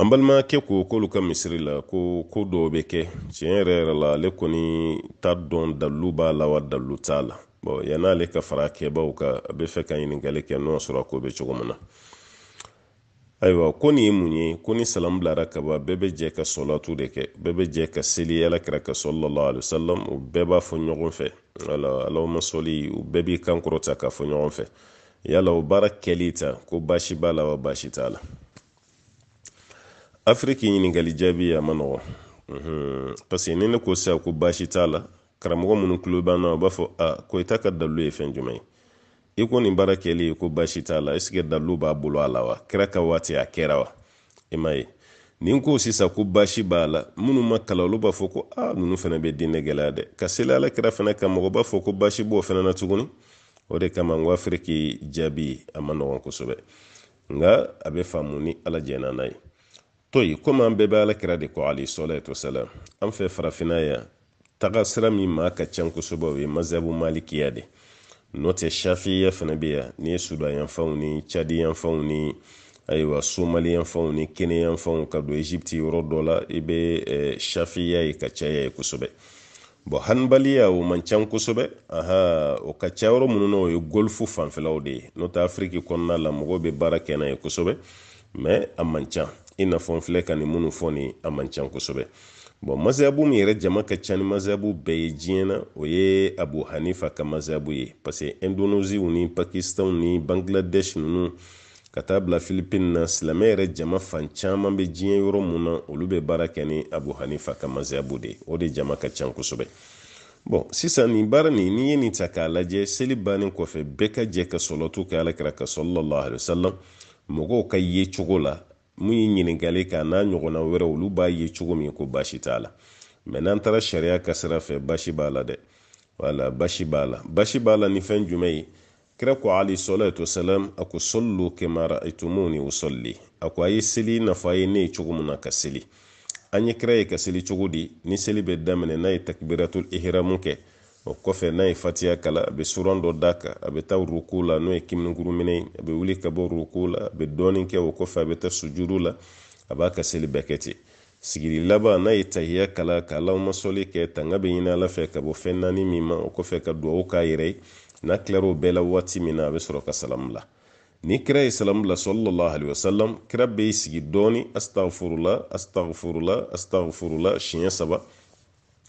an balimakɛ ko k'olu ka misiri la ko ko dɔw bɛ kɛ tiɲɛ yɛrɛ la ale kɔni t'a dɔn dalilu b'a la wa dalilu t'a la bɔn yann'ale ka fara a kɛbaw kan a bɛ fɛ ka ɲininkali kɛ n'o sɔrɔ ko bɛ cogo min na ayiwa ko nin ye mun ye ko ni salamu bilara ka ban de kɛ bɛɛ bɛ jɛ ka seli ala kira ka sɔlɔlɔ ali salam u bɛɛ b'a fɔ ɲɔgɔn fɛ ala alawma sɔli u bɛɛ b'i kan kɔrɔta k'a fɔ ɲɔgɔn fɛ yala o baara ko baasi b'a la wa baasi t'a afiriki ɲininkali jaabi a ma nɔgɔn paseke ni ne ko sisan ko baasi t'a la karamɔgɔ minnu tulo b'an na u b'a fɔ a ko i ta ka dalu ye fɛn jumɛn ye i ko nin baara kɛli ko baasi t'a la ɛsike dalu b'a bolo a la wa kɛra ka waati a kɛra wa i m'a ye nin ko sisan ko baasi b'a la minnu ma kalan olu b'a fɔ ko a ninnu fana bɛ diinɛ gɛlɛya dɛ ka seli ala kɛra fana ka mɔgɔ b'a fɔ ko baasi b'o fana na tuguni o de kama n ko afiriki jaabi a ma nɔgɔn kosɛbɛ nka a bɛ faamu ni ala jɛnna n'a ye to yen komi an bɛɛ bɛ alakira de kɔ alayhi salatu wasalam an fɛ farafina yan taga sira min maa ka can kosɛbɛ o ye mazhabu malikiya de n'o tɛ shafiya fana bɛ yan ni ye sudan yanfanw ni cadi yanfanw ni ayiwa somali yanfanw ni kene yanfanw ka don egypte yɔrɔ dɔ la i bɛ shafiya ye ka caya ye kosɛbɛ bɔn hanbaliya o man can kosɛbɛ aha o ka ca yɔrɔ minnu na o ye gɔlifu fanfɛlaw de ye n'o tɛ afiriki kɔnɔna la mɔgɔw bɛ baara kɛ n'a ye kosɛbɛ mɛ a man can i n'a fɔ n filɛ ka nin minnu fɔ nin a man can kosɛbɛ bɔn mazabu min yɛrɛ jama ka ca ni mazabu bɛɛ ye diɲɛ na o ye abu hanifa ka mazabu ye parce que indoneziw ni pakistanw ni bangladesh ninnu ka taa bila filipine na silamɛ yɛrɛ jama fan caman bɛ diɲɛ yɔrɔ mun na olu bɛ baara kɛ ni abu hanifa ka mazabu de o de jama ka ca kosɛbɛ bɔn sisan nin baara nin n'i ye nin ta k'a lajɛ seli bannen kɔfɛ bɛɛ ka jɛ ka sɔlɔtu kɛ alakira ka alayhi wa sallam mɔgɔw ka ye cogo la mun ye ɲininkali k'a n'a ɲɔgɔnna wɛrɛ olu b'a ye cogo min ko baasi t'a la mɛ n'an taara sariya ka sira fɛ baasi b'a la dɛ wala baasi b'a la baasi b'a la ni fɛn jumɛn ye kira ko ali salatu wasalam a ko sallu kama ra'aytumuni usalli a ko a ye seli i n'a ye ne ye cogo min na ka seli an ye kira ye ka seli cogo di ni seli bɛ daminɛ n'a ye takibiratul ihramu kɛ o kɔfɛ n'a ye fatiya kala a bɛ suran dɔ d'a kan a bɛ taa ruku la n'o ye kiminukuru minɛ ye a bɛ wuli ka bɔ ruku la a bɛ dɔɔnin kɛ o kɔfɛ a bɛ taa sujuru la a b'a ka seli bɛɛ kɛ ten sigili laban n'a ye tahiya kala k'alahuma sɔli kɛ tanga bɛ ɲini ala fɛ ka bɔ fɛn naani min ma o kɔfɛ ka duwawu k'a yɛrɛ ye n'a tilar'o bɛɛ la waati min na a be sɔrɔ ka salamu la ni kira ye salamu bila sallallahu alaihi wasallam kira bɛ sigi dɔɔni astaghfirullah astaghfirullah astaghfirullah siɲɛ saba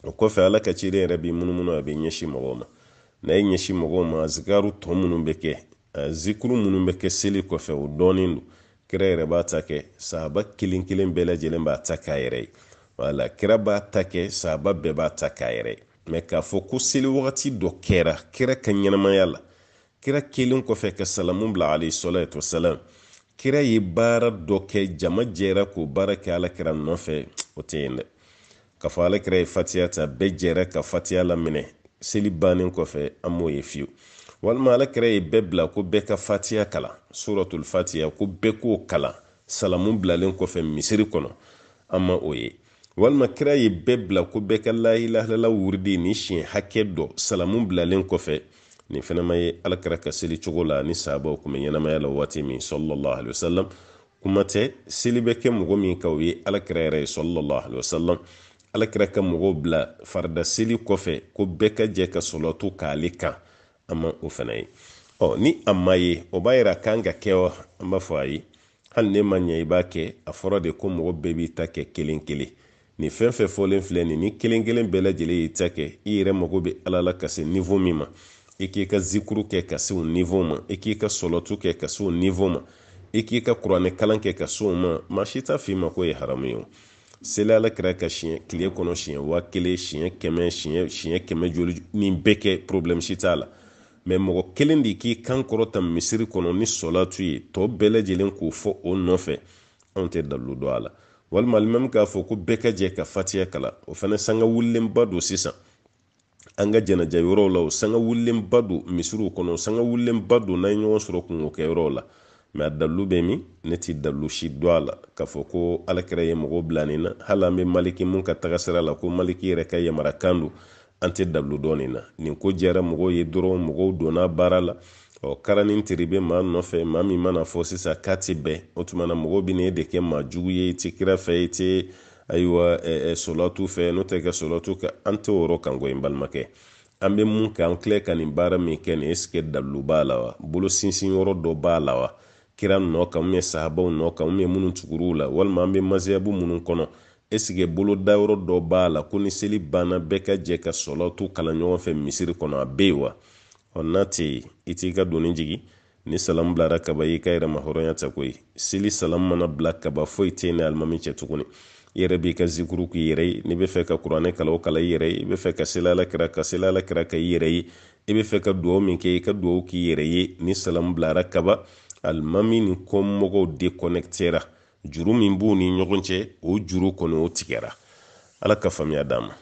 o kɔfɛ ala ka ciden yɛrɛ bɛ munumunu a bɛ ɲɛsin mɔgɔw ma n'a ye ɲɛsin mɔgɔw ma zikaru tɔ minnu bɛ kɛ zikuru minnu bɛ kɛ seli kɔfɛ o dɔɔnin don kira yɛrɛ b'a ta kɛ sahaba kelen kelen bɛɛ lajɛlen b'a ta k'a yɛrɛ ye wala kira b'a ta kɛ sahaba bɛɛ b'a ta k'a yɛrɛ ye mɛ k'a fɔ ko seli wagati dɔ kɛra kira ka ɲɛnamaya la kira kelen kɔfɛ ka salamu bila alayhi salatu wasalam kira ye baara dɔ kɛ jama jɛra k'o baara kɛ ala kira nɔfɛ o tɛ yen dɛ k'a fɔ ale kɛra ye fatiya ta bɛɛ jɛra ka fatiya laminɛ seli bannen kɔfɛ an m'o ye fiyewu walima ale kɛra ye bɛɛ bila ko bɛɛ ka fatiya kalan suratul fatiya ko bɛɛ k'o kalan salamu bilalen kɔfɛ misiri kɔnɔ an ma o ye walima kira ye bɛɛ bila ko bɛɛ ka lahilahala wuridi ni siɲɛ hakɛ dɔ salamu bilalen kɔfɛ nin fɛnɛ ma ye alakira ka seli cogo la ni sahabaw kun bɛ ɲɛnamaya la waati min sɔlɔlɔ ali wasalam kuma tɛ seli bɛ kɛ mɔgɔ min ka o ye alakira yɛrɛ ye sɔlɔlɔ ali wasalam alakira ka mɔgɔw bila farida seli kɔfɛ ko bɛɛ ka jɛ ka sɔlɔtu k'ale kan an ma o fana ye ɔ ni a ma ye o b'a yira kan ka kɛ wa an b'a fɔ ayi hali ne ma ɲɛ i b'a kɛ a fɔra de ko mɔgɔ bɛɛ b'i ta kɛ kelen kelen nin fɛn fɛn fɔlen filɛ nin ni kelen kelen bɛɛ lajɛlen y'i ta kɛ i yɛrɛ mago bɛ ala la ka se min ma i k'i ka zikuru kɛ ka se o ma i k'i ka sɔlɔtu kɛ ka se o ma i k'i ka kuranɛ kalan kɛ ka se o ma maa si t'a f'i ma k'o e ye haramu ye selala kɛra ka siɲɛ tile kɔnɔ siɲɛ wa kelen siɲɛ kɛmɛ siɲɛ siɲɛ kɛmɛ joli nin bɛɛ kɛ porobilɛmu si t'a la mɛ mɔgɔ kelen de k'i kan kɔrɔta misiri kɔnɔ ni sɔlatu ye tɔ bɛɛ lajɛlen k'o fɔ o nɔfɛ anw tɛ dalilu dɔ a la walima alimami k'a fɔ ko bɛɛ ka jɛ ka fatiya kala o fana sanga wulilenba don sisan an ka jɛnɛja yɔrɔw la o sanga wulilenba don misiriw kɔnɔ sanga wulilenba don n'an ye ɲɔgɔn sɔrɔ kungokɛyɔrɔw la mɛ dalu bɛ min ne ti dalu si dɔ a la k'a fɔ ko alakira ye mɔgɔw bila na hali an bɛ maliki mun ka taga sira la ko maliki yɛrɛ ka yamara kan don an tɛ dalu dɔ nin na nin ko jɛra mɔgɔw ye dɔrɔn mɔgɔw donna baara la ɔ karani teri bɛ maa nɔfɛ maa min mana fɔ sisan k'a ti bɛn o tuma mɔgɔw bɛ de kɛ maa jugu ye i ti kira fɛ i ti ayiwa sɔlɔtu fɛ n'o tɛ ka sɔlɔtu kan an tɛ o kan koyi n balimakɛ an bɛ mun kɛ an filɛ ka nin baara min kɛ nin ɛsike dalu b'a la wa bolo sinsin yɔrɔ dɔ b'a la wa kira nɔ kan sahabaw nɔ kan minnu tugur'u la walima an bɛ maziyabu minnu kɔnɔ esike bolodayɔrɔ dɔ b'a la ko ni seli banna bɛɛ ka jɛ ka sɔlɔ to kalan ɲɔgɔn fɛ misiri kɔnɔ a bɛ yen wa ɔ n'a tɛ i t'i ka doni jigi ni salamu bilara kaba i ka yɛrɛma hɔrɔnya ta koyi seli salamu mana bila kaba foyi tɛ ni alimami cɛ tuguni i yɛrɛ b'i ka zikuru k'i yɛrɛ ye n'i be fɛ ka kuranɛ kalan kala kalan i yɛrɛ ye i bɛ fɛ ka seli ala kira ka seli ala kira ka i yɛrɛ ye i bɛ fɛ ka duwawu min kɛ i ka duwawu k'i yɛrɛ ye ni salamu bilara kaba alimami ni kɔmɔgɔw dekonɛkitɛra juru min b'u ni ɲɔgɔn cɛ o juru kɔni o tigɛra ala ka faamuya d'a ma